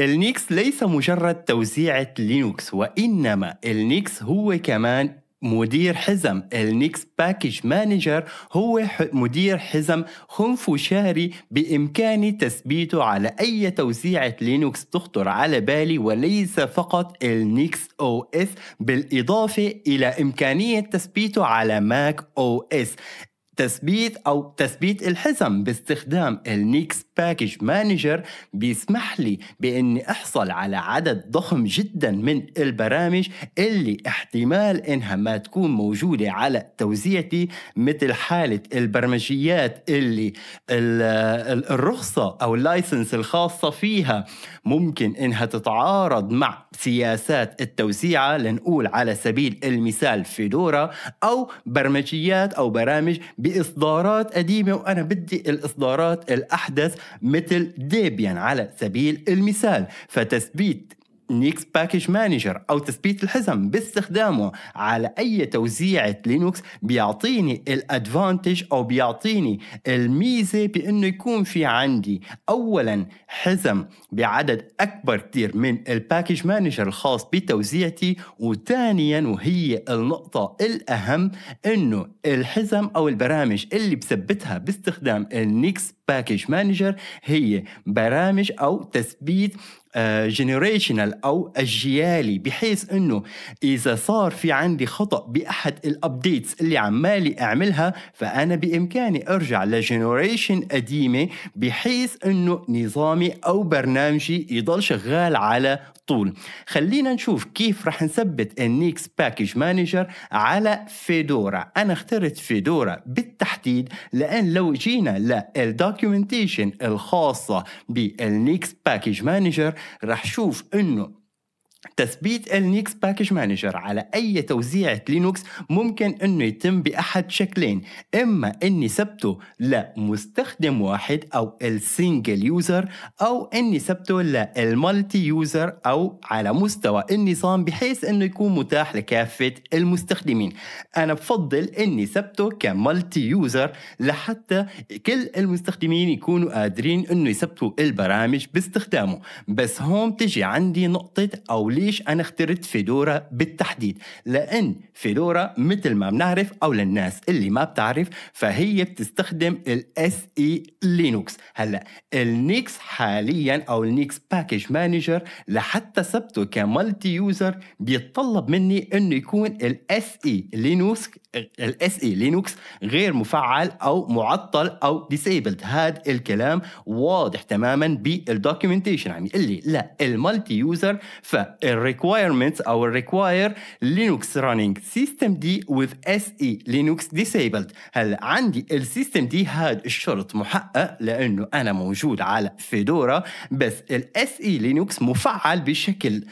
النيكس ليس مجرد توزيعة لينوكس وإنما النيكس هو كمان مدير حزم النيكس باكج مانجر هو مدير حزم خنفشاري بإمكاني تثبيته على أي توزيعة لينوكس تخطر على بالي وليس فقط النيكس أو إس بالإضافة إلى إمكانية تثبيته على ماك أو إس تثبيت أو تثبيت الحزم باستخدام النيكس باكج مانجر بيسمح لي باني احصل على عدد ضخم جدا من البرامج اللي احتمال انها ما تكون موجوده على توزيعتي مثل حاله البرمجيات اللي الرخصه او اللايسنس الخاصه فيها ممكن انها تتعارض مع سياسات التوزيعه لنقول على سبيل المثال فيدورا او برمجيات او برامج باصدارات قديمه وانا بدي الاصدارات الاحدث مثل ديبيان على سبيل المثال فتثبيت نيكس باكج مانجر او تثبيت الحزم باستخدامه على اي توزيعة لينوكس بيعطيني الادفانتج او بيعطيني الميزة بانه يكون في عندي اولا حزم بعدد اكبر كتير من الباكج مانجر الخاص بتوزيعتي وثانيا وهي النقطة الاهم انه الحزم او البرامج اللي بثبتها باستخدام النيكس باكج مانجر هي برامج او تثبيت جنريشنال آه، او اجيالي بحيث انه اذا صار في عندي خطا باحد الابديتس اللي عمالي اعملها فانا بامكاني ارجع لجنريشن قديمه بحيث انه نظامي او برنامجي يضل شغال على طول خلينا نشوف كيف رح نثبت النيكس باكج مانجر على فيدورا انا اخترت فيدورا بالتحديد لان لو جينا للدوك الدوكيومنتيشن الخاصه بالنيكس باكج مانجر راح شوف انه تثبيت النيكس باكج مانجر على اي توزيعة لينوكس ممكن انه يتم باحد شكلين اما اني ثبته لمستخدم واحد او السنجل يوزر او اني ثبته للمالتي يوزر او على مستوى النظام بحيث انه يكون متاح لكافة المستخدمين انا بفضل اني ثبته كمالتي يوزر لحتى كل المستخدمين يكونوا قادرين انه يثبتوا البرامج باستخدامه بس هون تجي عندي نقطة او وليش انا اخترت فيدورا بالتحديد لان فيدورا مثل ما بنعرف او للناس اللي ما بتعرف فهي بتستخدم الاس اي لينوكس هلا النيكس حاليا او النيكس باكج مانجر لحتى ثبته كمالتي يوزر بيتطلب مني انه يكون الاس اي لينوكس الاس اي لينوكس غير مفعل او معطل او ديسيبلد هذا الكلام واضح تماما بالدوكيومنتيشن عم يقول لي لا المالتي يوزر فالريكوايرمنت او الريكواير لينوكس رانينج سيستم دي وذ اس اي لينوكس ديسيبلد هلا عندي السيستم دي هذا الشرط محقق لانه انا موجود على فيدورا بس الاس اي لينوكس مفعل بشكل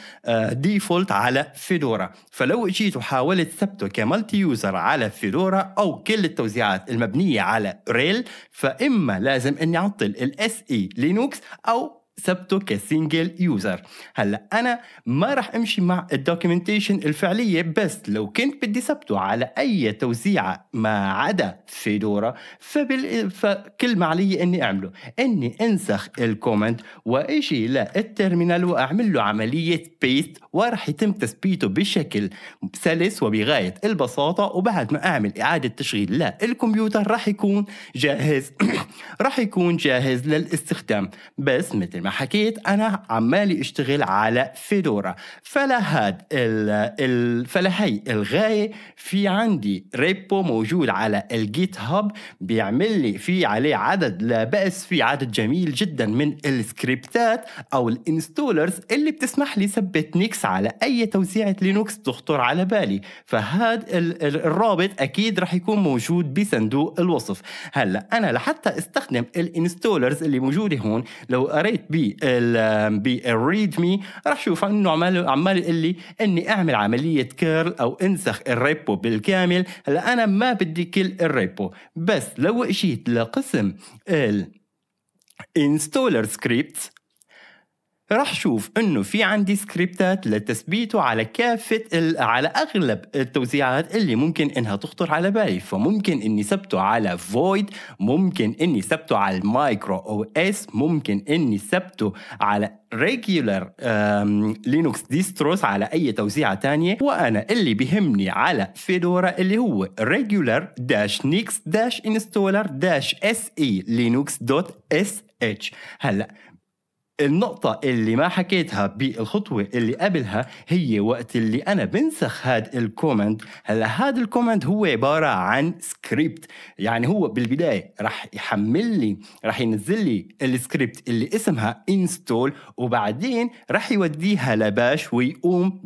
ديفولت آه، على فيدورا فلو جيت وحاولت ثبته كمالتي يوزر على فيدورا او كل التوزيعات المبنيه على ريل فاما لازم اني اعطل الاس اي لينوكس e او ثبته كسنجل يوزر هلا انا ما راح امشي مع الدوكيومنتيشن الفعليه بس لو كنت بدي ثبته على اي توزيعه ما عدا فيدورا فبال... فكل ما علي اني اعمله اني انسخ الكومنت واجي للترمينال واعمل له عمليه بيست وراح يتم تثبيته بشكل سلس وبغايه البساطه وبعد ما اعمل اعاده تشغيل للكمبيوتر راح يكون جاهز راح يكون جاهز للاستخدام بس مثل ما حكيت انا عمالي اشتغل على فيدورا فلهاد ال ال فلهي الغايه في عندي ريبو موجود على الجيت هاب بيعمل لي في عليه عدد لا باس في عدد جميل جدا من السكريبتات او الانستولرز اللي بتسمح لي ثبت نيكس على اي توزيعه لينوكس تخطر على بالي فهاد الرابط اكيد رح يكون موجود بصندوق الوصف هلا انا لحتى استخدم الانستولرز اللي موجوده هون لو قريت بالريدمي راح شوف انه عمال عمال يقول لي اني اعمل عمليه كيرل او انسخ الريبو بالكامل هلا انا ما بدي كل الريبو بس لو اجيت لقسم ال انستولر scripts راح شوف انه في عندي سكريبتات لتثبيته على كافه على اغلب التوزيعات اللي ممكن انها تخطر على بالي فممكن اني ثبته على فويد ممكن اني ثبته على المايكرو او اس ممكن اني ثبته على ريجولر لينوكس ديستروس على اي توزيعه تانية وانا اللي بهمني على فيدورا اللي هو ريجولر داش نيكس داش انستولر داش اس اي لينوكس دوت اس اتش هلا النقطة اللي ما حكيتها بالخطوة اللي قبلها هي وقت اللي أنا بنسخ هاد الكومنت هلا هاد الكومنت هو عبارة عن سكريبت يعني هو بالبداية رح يحمل لي رح ينزل لي السكريبت اللي اسمها انستول وبعدين رح يوديها لباش ويقوم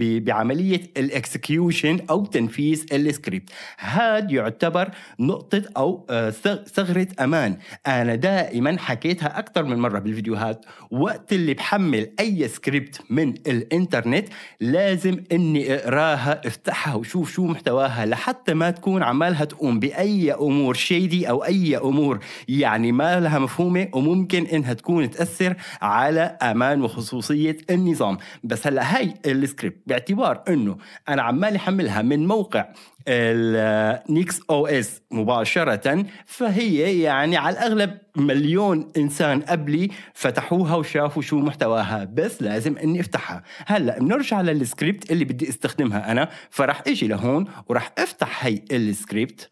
بعملية الاكسكيوشن أو تنفيذ السكريبت هاد يعتبر نقطة أو آه، ثغرة أمان أنا دائما حكيتها أكثر من مرة بالفيديوهات وقت اللي بحمل اي سكريبت من الانترنت لازم اني اقراها افتحها وشوف شو محتواها لحتى ما تكون عمالها تقوم باي امور شيدي او اي امور يعني ما لها مفهومه وممكن انها تكون تاثر على امان وخصوصيه النظام بس هلا هاي السكريبت باعتبار انه انا عمال احملها من موقع النيكس او اس مباشره فهي يعني على الاغلب مليون انسان قبلي فتحوها وشافوا شو محتواها بس لازم اني افتحها هلا بنرجع للسكريبت اللي بدي استخدمها انا فراح اجي لهون وراح افتح هي السكريبت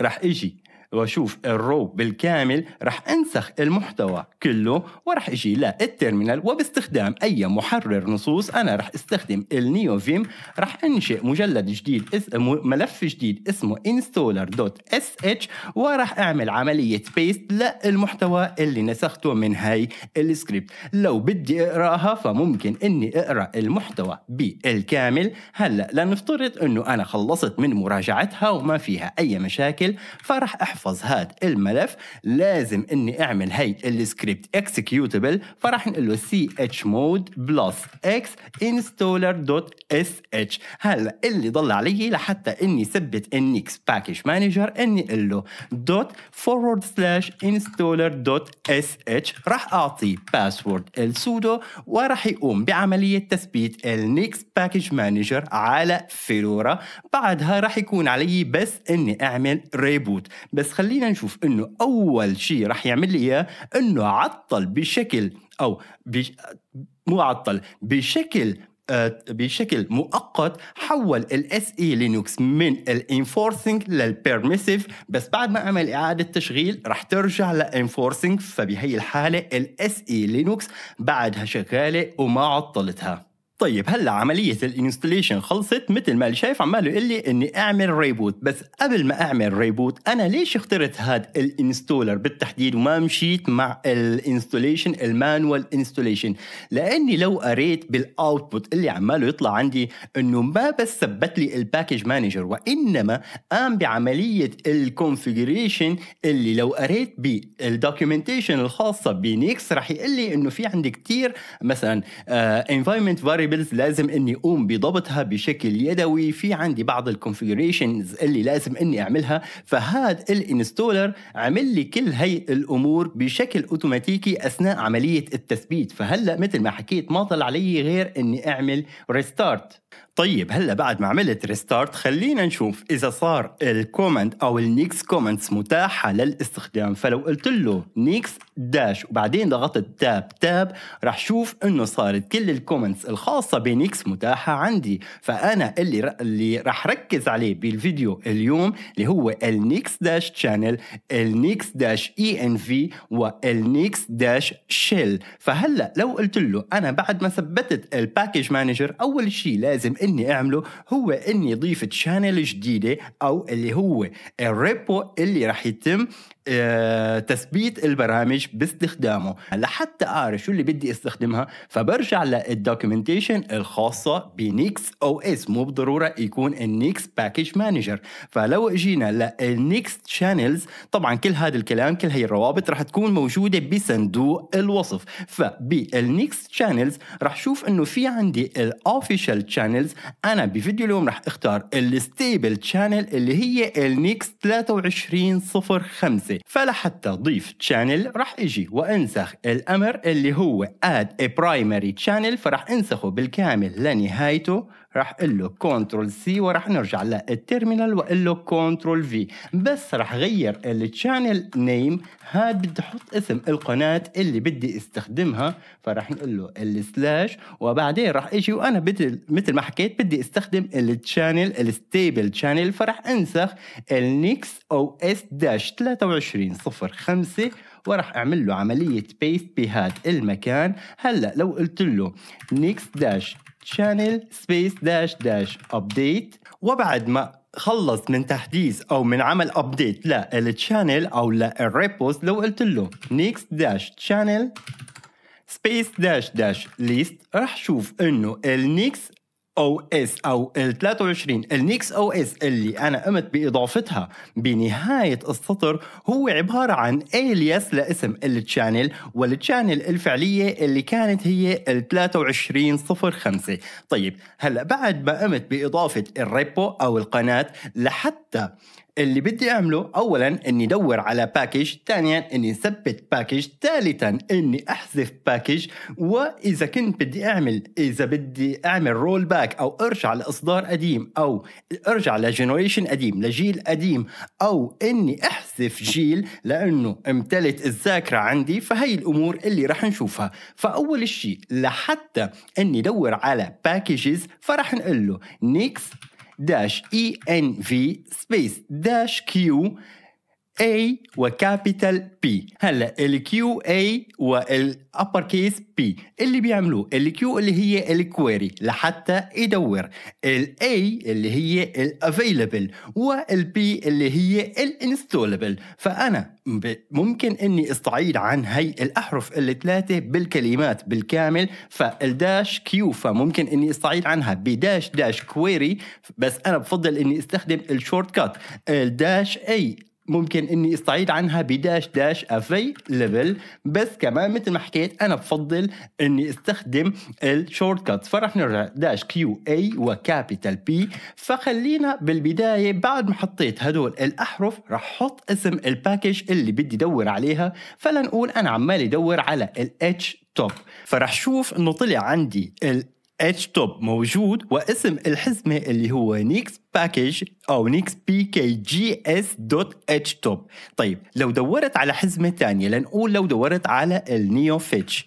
راح اجي واشوف الرو بالكامل راح انسخ المحتوى كله وراح اجي للترمينال وباستخدام اي محرر نصوص انا راح استخدم النيو فيم راح انشئ مجلد جديد اسمه ملف جديد اسمه انستولر دوت اس اتش وراح اعمل عمليه بيست للمحتوى اللي نسخته من هاي السكريبت لو بدي اقراها فممكن اني اقرا المحتوى بالكامل هلا لنفترض انه انا خلصت من مراجعتها وما فيها اي مشاكل فراح احفظ احفظ هاد الملف لازم اني اعمل هي السكريبت اكسكيوتبل فراح نقول له سي اتش مود بلس اكس انستولر دوت اس اتش هلا اللي ضل علي لحتى اني ثبت النكس باكج مانجر اني اقول له دوت فورورد سلاش انستولر دوت اس اتش راح اعطيه باسورد السودو وراح يقوم بعمليه تثبيت النكس باكج مانجر على فيلورا بعدها راح يكون علي بس اني اعمل ريبوت بس بس خلينا نشوف انه اول شيء راح يعمل لي اياه انه عطل بشكل او بش مو عطل بشكل آه، بشكل مؤقت حول الاس اي لينكس من الانفورسنج للبيرميسيف بس بعد ما اعمل اعاده تشغيل رح ترجع لانفورسنج فبهي الحاله الاس اي لينكس بعدها شغاله وما عطلتها طيب هلا عملية الانستليشن خلصت مثل ما اللي شايف عماله يقول لي اني اعمل ريبوت بس قبل ما اعمل ريبوت انا ليش اخترت هذا الانستولر بالتحديد وما مشيت مع الانستليشن المانوال انستليشن لاني لو قريت بالاوتبوت اللي عماله يطلع عندي انه ما بس ثبت لي الباكج مانجر وانما قام بعملية الكونفجريشن اللي لو قريت بالدوكيومنتيشن الخاصة بنيكس راح يقول لي انه في عندي كتير مثلا انفايرمنت آه، uh, فاريبلز لازم اني اقوم بضبطها بشكل يدوي في عندي بعض الكونفيجريشنز اللي لازم اني اعملها فهاد الانستولر عمل لي كل هي الامور بشكل اوتوماتيكي اثناء عمليه التثبيت فهلا مثل ما حكيت ما طلع علي غير اني اعمل ريستارت طيب هلا بعد ما عملت ريستارت خلينا نشوف اذا صار الكومنت او النيكس كومنتس متاحه للاستخدام فلو قلت له نيكس داش وبعدين ضغطت تاب تاب رح شوف انه صارت كل الكومنتس الخاصه بنيكس متاحه عندي فانا اللي اللي رح ركز عليه بالفيديو اليوم اللي هو النيكس داش شانل النيكس داش اي ان في والنيكس داش شيل فهلا لو قلت له انا بعد ما ثبتت الباكج مانجر اول شيء لازم اني اعمله هو اني اضيف تشانل جديده او اللي هو الريبو اللي راح يتم آه، تثبيت البرامج باستخدامه لحتى اعرف شو اللي بدي استخدمها فبرجع للدوكيومنتيشن الخاصه بنيكس او اس مو بالضروره يكون النيكس باكج مانجر فلو اجينا للنيكس شانلز طبعا كل هذا الكلام كل هي الروابط رح تكون موجوده بصندوق الوصف فبالنيكس شانلز رح شوف انه في عندي الاوفيشال شانلز انا بفيديو اليوم رح اختار الستيبل شانل اللي هي النيكس 2305 الوظيفي فلحتى ضيف شانل راح اجي وانسخ الامر اللي هو add a primary channel فراح انسخه بالكامل لنهايته راح اقول له كنترول سي وراح نرجع للتيرمينال واقول له كنترول في بس راح غير التشانل نيم هاد بدي احط اسم القناه اللي بدي استخدمها فراح نقول له السلاش وبعدين راح اجي وانا بدي مثل ما حكيت بدي استخدم التشانل الستيبل تشانل فراح انسخ النيكس او اس داش 23 صفر خمسة وراح اعمل له عمليه بيست بهذا المكان هلا لو قلت له نيكس داش channel space dash dash update وبعد ما خلص من تحديث او من عمل ابديت للشانل او للريبوز لو قلت له next dash channel space dash dash list رح شوف انه النيكس او اس او ال 23 النيكس او اس اللي انا قمت باضافتها بنهايه السطر هو عباره عن الياس لاسم التشانل والتشانل الفعليه اللي كانت هي ال 2305 طيب هلا بعد ما قمت باضافه الريبو او القناه لحتى اللي بدي اعمله اولا اني ادور على باكج ثانيا اني اثبت باكج ثالثا اني احذف باكج واذا كنت بدي اعمل اذا بدي اعمل رول باك او ارجع لاصدار قديم او ارجع لجنريشن قديم لجيل قديم او اني احذف جيل لانه امتلت الذاكره عندي فهي الامور اللي رح نشوفها فاول شيء لحتى اني ادور على باكجز فرح نقول له نيكست dash env space dash q A وكابيتال بي هلا ال الكيو اي upper case بي اللي بيعملوه ال Q اللي هي الكويري لحتى يدور الاي اللي هي الافيلبل والبي اللي هي الانستولبل فانا ممكن اني استعيد عن هي الاحرف الثلاثه بالكلمات بالكامل فالداش كيو فممكن اني استعيد عنها بداش داش كويري بس انا بفضل اني استخدم الشورت كات الداش اي ممكن اني استعيد عنها بداش داش افي ليفل بس كمان مثل ما حكيت انا بفضل اني استخدم الشورت كات فرح نرجع داش كيو اي وكابيتال بي فخلينا بالبدايه بعد ما حطيت هدول الاحرف رح حط اسم الباكج اللي بدي دور عليها فلنقول انا عمالي دور على الاتش توب فرح شوف انه طلع عندي ال اتش توب موجود واسم الحزمة اللي هو نيكس باكج أو نيكس بي كي جي اس دوت اتش توب طيب لو دورت على حزمة تانية لنقول لو دورت على النيو فيتش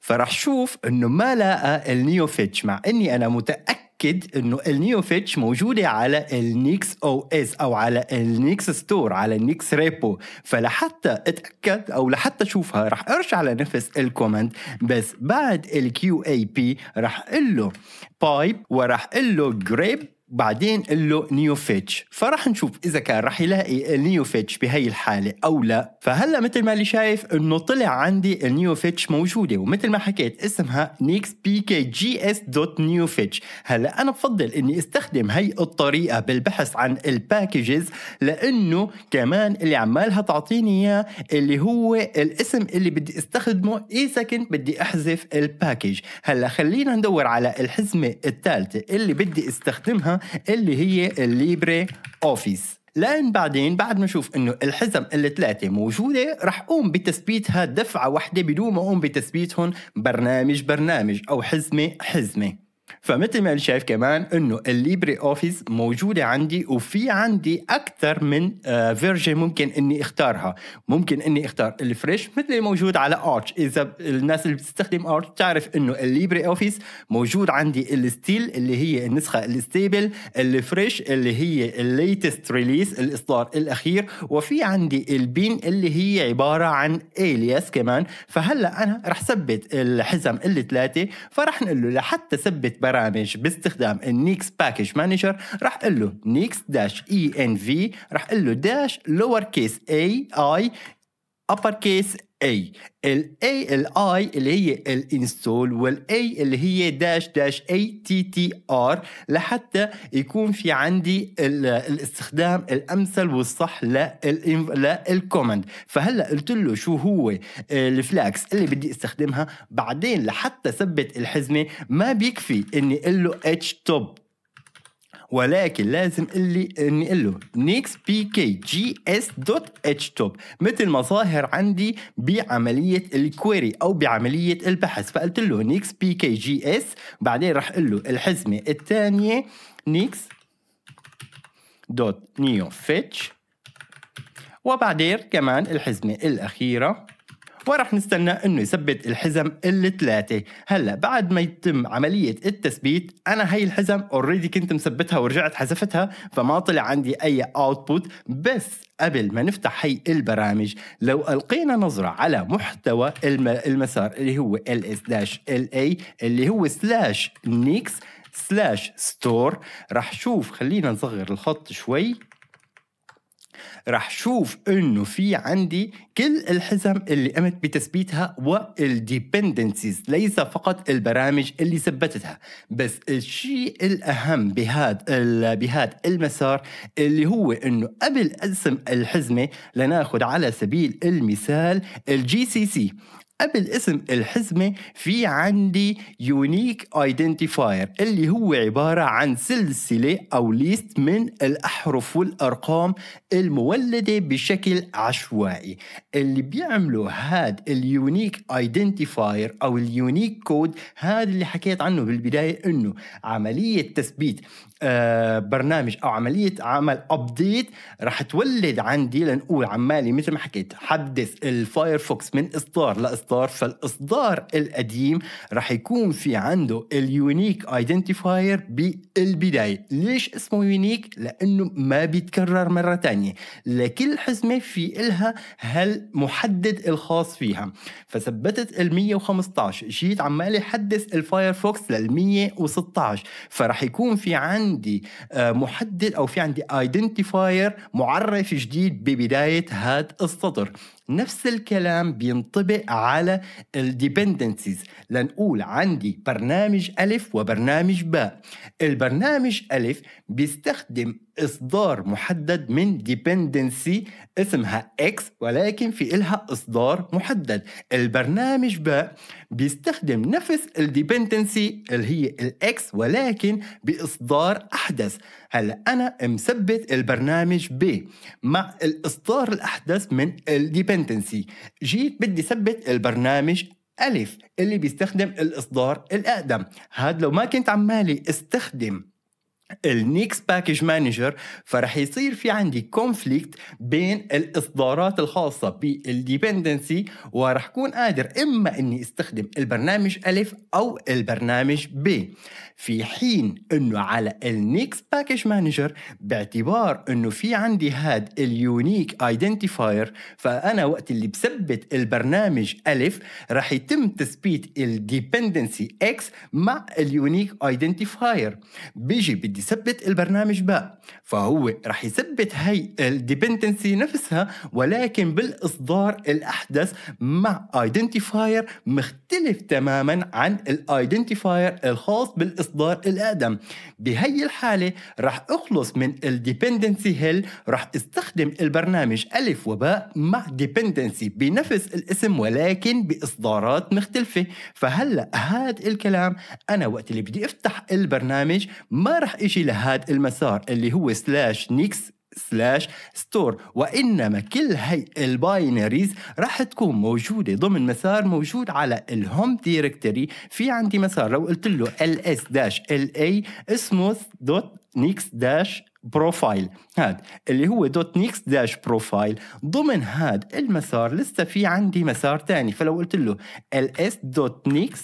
فرح شوف انه ما لقى النيو فيتش مع اني انا متاكد متاكد انه النيوفيتش موجوده على النيكس او اس او على النيكس ستور على النيكس ريبو فلحتى اتاكد او لحتى اشوفها رح ارجع لنفس الكومنت بس بعد الكيو اي بي رح له بايب ورح له جريب بعدين قال له نيوفيتش فراح نشوف اذا كان راح يلاقي نيوفيتش بهي الحاله او لا فهلا مثل ما اللي شايف انه طلع عندي النيوفيتش موجوده ومثل ما حكيت اسمها نيكس بي كي جي اس دوت نيوفيتش هلا انا بفضل اني استخدم هي الطريقه بالبحث عن الباكيجز لانه كمان اللي عمالها تعطيني اياه اللي هو الاسم اللي بدي استخدمه اذا كنت بدي احذف الباكيج هلا خلينا ندور على الحزمه الثالثه اللي بدي استخدمها اللي هي الليبري اوفيس لان بعدين بعد ما نشوف انه الحزم الثلاثه موجوده رح قوم بتثبيتها دفعه واحده بدون ما اقوم بتثبيتهم برنامج برنامج او حزمه حزمه فمثل ما انت شايف كمان انه الليبري اوفيس موجوده عندي وفي عندي اكثر من فيرجن آه، ممكن اني اختارها ممكن اني اختار الفريش مثل الموجود على ارتش اذا الناس اللي بتستخدم ارتش تعرف انه الليبري اوفيس موجود عندي الستيل اللي هي النسخه الستيبل الفريش اللي هي الليتست ريليس الاصدار الاخير وفي عندي البين اللي هي عباره عن الياس كمان فهلا انا رح ثبت الحزم الثلاثه فرح نقول له لحتى ثبت البرامج باستخدام النيكس باكج مانجر راح اقول له نيكس داش اي ان في راح اقول له داش لور كيس اي اي upper case A ال A ال I اللي هي الانستول وال A اللي هي داش داش A T T R لحتى يكون في عندي الاستخدام الامثل والصح للكوماند فهلا قلت له شو هو الفلاكس اللي بدي استخدمها بعدين لحتى ثبت الحزمه ما بيكفي اني اقول له اتش توب ولكن لازم اللي اقول له نيكس بي كي جي اس دوت اتش توب مثل ما ظاهر عندي بعمليه الكويري او بعمليه البحث فقلت له نيكس بي كي جي اس بعدين راح اقول له الحزمه الثانيه نيكس دوت نيو فيتش وبعدين كمان الحزمه الاخيره ورح نستنى انه يثبت الحزم الثلاثه هلا بعد ما يتم عمليه التثبيت انا هي الحزم اوريدي كنت مثبتها ورجعت حذفتها فما طلع عندي اي اوتبوت بس قبل ما نفتح هي البرامج لو القينا نظره على محتوى المسار اللي هو ls la اللي هو سلاش نيكس سلاش ستور رح شوف خلينا نصغر الخط شوي رح شوف انه في عندي كل الحزم اللي قمت بتثبيتها والديبندنسيز ليس فقط البرامج اللي ثبتتها بس الشيء الاهم بهذا بهذا المسار اللي هو انه قبل اسم الحزمه لناخذ على سبيل المثال الجي سي سي قبل اسم الحزمة في عندي يونيك ايدنتيفاير اللي هو عبارة عن سلسلة أو ليست من الأحرف والأرقام المولدة بشكل عشوائي اللي بيعملوا هاد اليونيك ايدنتيفاير أو اليونيك كود هذا اللي حكيت عنه بالبداية أنه عملية تثبيت آه، برنامج او عمليه عمل ابديت رح تولد عندي لنقول عمالي مثل ما حكيت حدث الفايرفوكس من اصدار لاصدار الاصدار فالاصدار القديم رح يكون في عنده اليونيك ايدنتيفاير بالبدايه ليش اسمه يونيك لانه ما بيتكرر مره ثانيه لكل حزمه في إلها هالمحدد الخاص فيها فثبتت ال 115 جيت عمالي حدث الفايرفوكس لل 116 فرح يكون في عندي آه، محدد او في عندي ايدنتيفاير معرف جديد ببدايه هذا السطر نفس الكلام بينطبق على الديبندنسيز لنقول عندي برنامج ألف وبرنامج باء البرنامج ألف بيستخدم اصدار محدد من ديبندنسي اسمها اكس ولكن في إلها اصدار محدد البرنامج باء بيستخدم نفس الديبندنسي اللي هي الاكس ولكن باصدار احدث هلا انا مثبت البرنامج ب مع الاصدار الاحدث من الديبندنسي جيت بدي ثبت البرنامج ألف اللي بيستخدم الإصدار الأقدم هاد لو ما كنت عمالي استخدم النيكس باكج مانجر فرح يصير في عندي كونفليكت بين الاصدارات الخاصه بالديبندنسي ورح اكون قادر اما اني استخدم البرنامج الف او البرنامج ب في حين انه على النيكس باكج مانجر باعتبار انه في عندي هاد اليونيك ايدنتيفاير فانا وقت اللي بثبت البرنامج الف رح يتم تثبيت الديبندنسي اكس مع اليونيك ايدنتيفاير بيجي بدي يثبت البرنامج باء فهو رح يثبت هي الديبندنسي نفسها ولكن بالاصدار الاحدث مع ايدنتيفاير مختلف تماما عن الايدنتيفاير الخاص بالاصدار الاقدم بهي الحاله رح اخلص من الديبندنسي هيل رح استخدم البرنامج الف وباء مع ديبندنسي بنفس الاسم ولكن باصدارات مختلفه فهلا هذا الكلام انا وقت اللي بدي افتح البرنامج ما رح تجي لهذا المسار اللي هو سلاش نيكس سلاش ستور وإنما كل هي الباينريز راح تكون موجودة ضمن مسار موجود على الهوم دايركتوري في عندي مسار لو قلت له ls-la اسمه دوت نيكس داش بروفايل هاد اللي هو دوت نيكس داش بروفايل ضمن هاد المسار لسه في عندي مسار تاني فلو قلت له ls دوت نيكس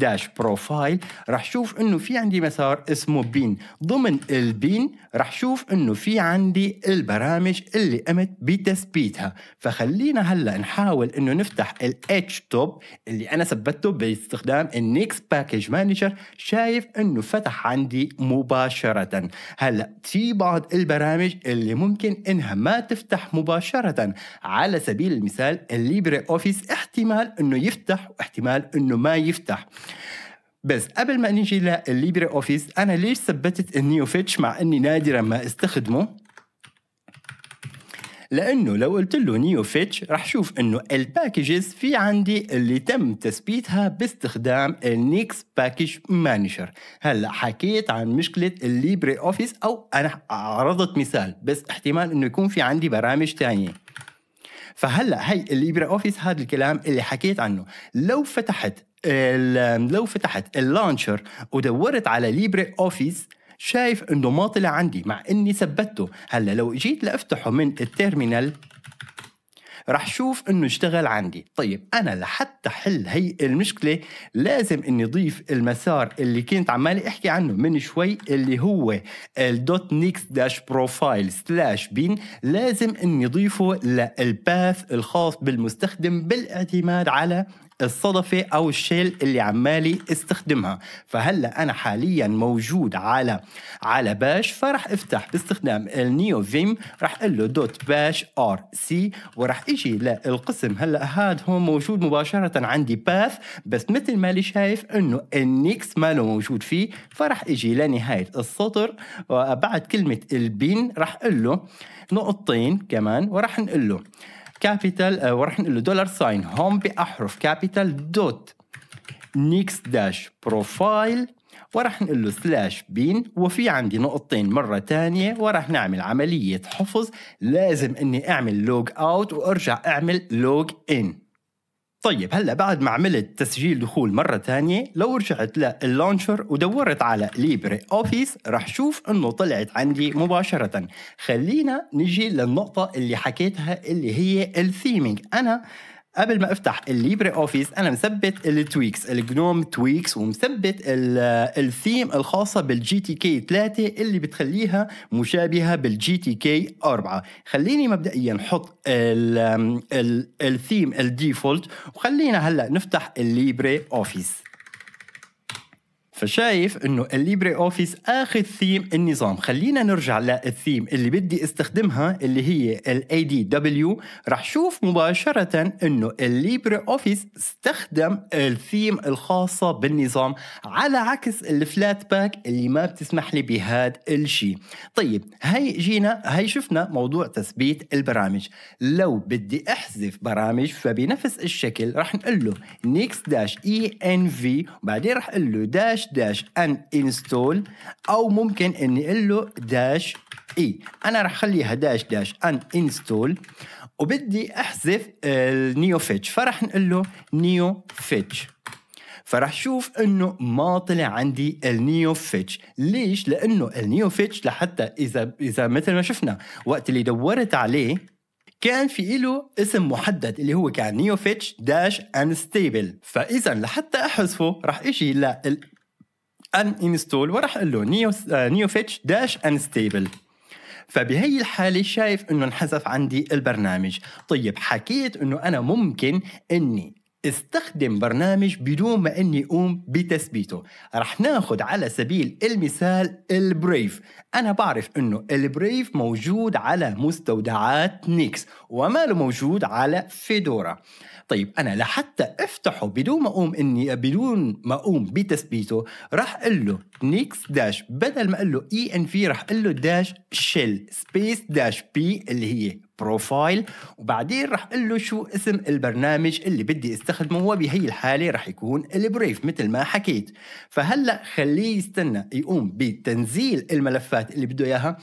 داش بروفايل رح شوف انه في عندي مسار اسمه بين ضمن البين رح شوف انه في عندي البرامج اللي قمت بتثبيتها فخلينا هلا نحاول انه نفتح الاتش توب اللي انا ثبته باستخدام النيكس باكج مانجر شايف انه فتح عندي مباشره هلا في بعض البرامج اللي ممكن انها ما تفتح مباشره على سبيل المثال الليبري اوفيس احتمال انه يفتح واحتمال انه ما يفتح بس قبل ما نيجي للليبري اوفيس انا ليش ثبتت النيو فيتش مع اني نادرا ما استخدمه لانه لو قلت له نيو فيتش راح شوف انه الباكجز في عندي اللي تم تثبيتها باستخدام النيكس باكج مانجر هلا حكيت عن مشكله الليبري اوفيس او انا عرضت مثال بس احتمال انه يكون في عندي برامج تانية فهلا هي الليبري اوفيس هذا الكلام اللي حكيت عنه لو فتحت لو فتحت اللانشر ودورت على ليبري اوفيس شايف انه ما طلع عندي مع اني ثبته هلا لو جيت لافتحه من التيرمينال رح شوف انه اشتغل عندي طيب انا لحتى حل هي المشكله لازم اني اضيف المسار اللي كنت عمالي احكي عنه من شوي اللي هو الدوت نيكس داش بروفايل سلاش بين لازم اني اضيفه للباث الخاص بالمستخدم بالاعتماد على الصدفة أو الشيل اللي عمالي استخدمها فهلا أنا حاليا موجود على على باش فرح افتح باستخدام النيو فيم رح اقول له دوت باش ار سي ورح اجي للقسم هلا هاد هون موجود مباشرة عندي باث بس مثل ما لي شايف انه النيكس له موجود فيه فرح اجي لنهاية السطر وبعد كلمة البين رح اقول له نقطتين كمان ورح نقول له كابيتال uh, وراح نقول له دولار ساين هون باحرف كابيتال دوت نيكس داش بروفايل وراح نقول له سلاش بين وفي عندي نقطتين مرة تانية وراح نعمل عملية حفظ لازم اني اعمل لوج اوت وارجع اعمل لوج ان طيب هلا بعد ما عملت تسجيل دخول مرة ثانية لو رجعت لللونشر ودورت على ليبري اوفيس رح شوف انه طلعت عندي مباشرة خلينا نجي للنقطة اللي حكيتها اللي هي الثيمينج انا قبل ما افتح الليبري اوفيس انا مثبت التويكس الجنوم تويكس ومثبت الثيم الخاصه بالجي تي كي 3 اللي بتخليها مشابهه بالجي تي كي 4 خليني مبدئيا حط الثيم الديفولت وخلينا هلا نفتح الليبري اوفيس فشايف انه الليبري اوفيس اخذ ثيم النظام خلينا نرجع للثيم اللي بدي استخدمها اللي هي الاي دي دبليو رح شوف مباشره انه الليبري اوفيس استخدم الثيم الخاصه بالنظام على عكس الفلات باك اللي ما بتسمح لي بهذا الشيء طيب هي جينا هي شفنا موضوع تثبيت البرامج لو بدي احذف برامج فبنفس الشكل رح نقول له نيكس داش اي ان في وبعدين رح اقول له داش داش ان انستول او ممكن اني اقول له داش اي e. انا راح اخليها داش داش ان انستول وبدي احذف النيو فيتش فراح نقول له نيو فيتش فراح شوف انه ما طلع عندي النيو فيتش ليش لانه النيو فيتش لحتى اذا اذا مثل ما شفنا وقت اللي دورت عليه كان في له اسم محدد اللي هو كان نيوفيتش داش انستيبل فاذا لحتى احذفه راح اجي لل ان انستول وراح اقول له نيو آه، نيو فيتش داش انستيبل فبهي الحالة شايف انه انحذف عندي البرنامج طيب حكيت انه انا ممكن اني استخدم برنامج بدون ما اني اقوم بتثبيته رح ناخذ على سبيل المثال البريف انا بعرف انه البريف موجود على مستودعات نيكس وما له موجود على فيدورا طيب انا لحتى افتحه بدون ما اقوم اني بدون ما اقوم بتثبيته راح اقول له نيكس داش بدل ما اقول له اي ان في راح اقول له داش شيل سبيس داش بي اللي هي بروفايل وبعدين رح اقول له شو اسم البرنامج اللي بدي استخدمه وبهي الحاله رح يكون البريف مثل ما حكيت فهلا خليه يستنى يقوم بتنزيل الملفات اللي بده اياها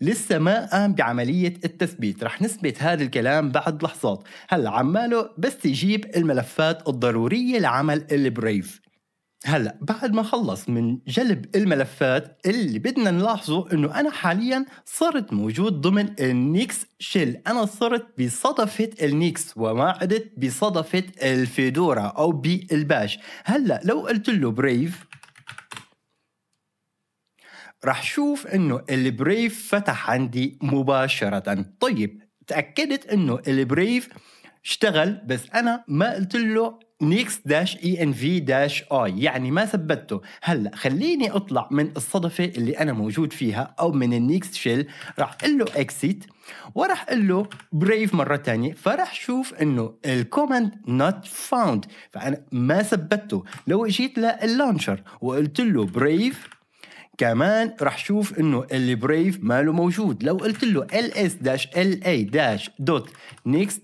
لسه ما قام بعملية التثبيت رح نثبت هذا الكلام بعد لحظات هلا عماله بس يجيب الملفات الضرورية لعمل البريف هلا بعد ما خلص من جلب الملفات اللي بدنا نلاحظه انه انا حاليا صرت موجود ضمن النيكس شيل انا صرت بصدفة النيكس وما عدت بصدفة الفيدورا او بالباش هلا لو قلت له بريف رح شوف انه البريف فتح عندي مباشرة طيب تأكدت انه البريف اشتغل بس انا ما قلت له نيكس داش اي ان في داش اي يعني ما ثبته هلا خليني اطلع من الصدفه اللي انا موجود فيها او من النيكس شيل راح اقول له اكسيت وراح اقول له بريف مره تانية فراح شوف انه الكومنت نوت فاوند فانا ما ثبته لو اجيت لللانشر وقلت له بريف كمان راح شوف انه اللي بريف ماله موجود لو قلت له ls la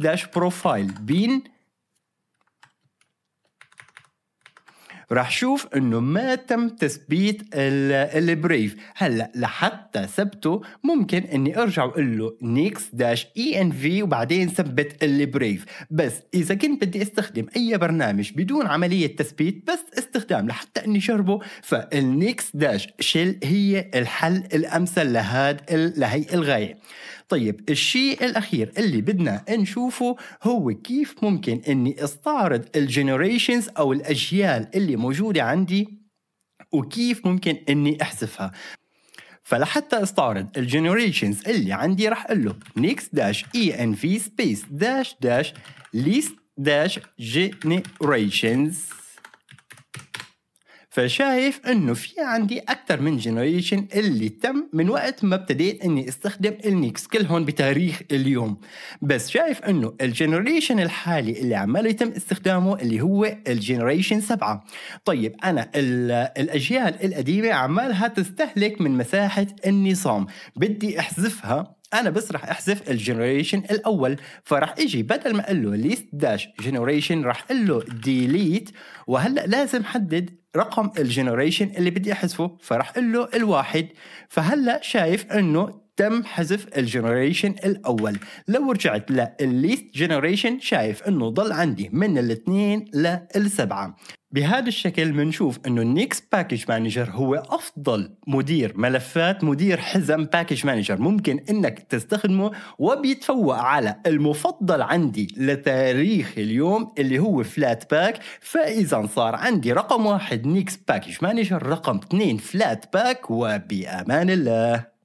next-profile بين رح شوف انه ما تم تثبيت البريف هلا لحتى ثبته ممكن اني ارجع واقول له نيكس داش اي ان في وبعدين ثبت البريف بس اذا كنت بدي استخدم اي برنامج بدون عمليه تثبيت بس استخدام لحتى اني شربه فالنيكس داش شيل هي الحل الامثل لهذا لهي الغايه طيب الشيء الاخير اللي بدنا نشوفه هو كيف ممكن اني استعرض الجنريشنز او الاجيال اللي موجوده عندي وكيف ممكن اني احذفها فلحتى استعرض الجنريشنز اللي عندي راح اقول له next ان env space داش داش list داش generations فشايف انه في عندي اكثر من جنريشن اللي تم من وقت ما ابتديت اني استخدم النكس كلهم بتاريخ اليوم بس شايف انه الجنريشن الحالي اللي عمال يتم استخدامه اللي هو الجنريشن سبعة طيب انا الاجيال القديمة عمالها تستهلك من مساحة النظام بدي احذفها انا بس راح احذف الجنريشن الاول فراح اجي بدل ما اقول له ليست داش جنريشن راح اقول له ديليت وهلا لازم حدد رقم الجنريشن اللي بدي احذفه فراح اقول له الواحد فهلا شايف انه تم حذف الجنريشن الاول لو رجعت للليست جنريشن شايف انه ضل عندي من الاثنين للسبعه بهذا الشكل بنشوف انه النيكس باكج مانجر هو افضل مدير ملفات مدير حزم باكج مانجر ممكن انك تستخدمه وبيتفوق على المفضل عندي لتاريخ اليوم اللي هو فلات باك فاذا صار عندي رقم واحد نيكس باكج مانجر رقم اثنين فلات باك وبامان الله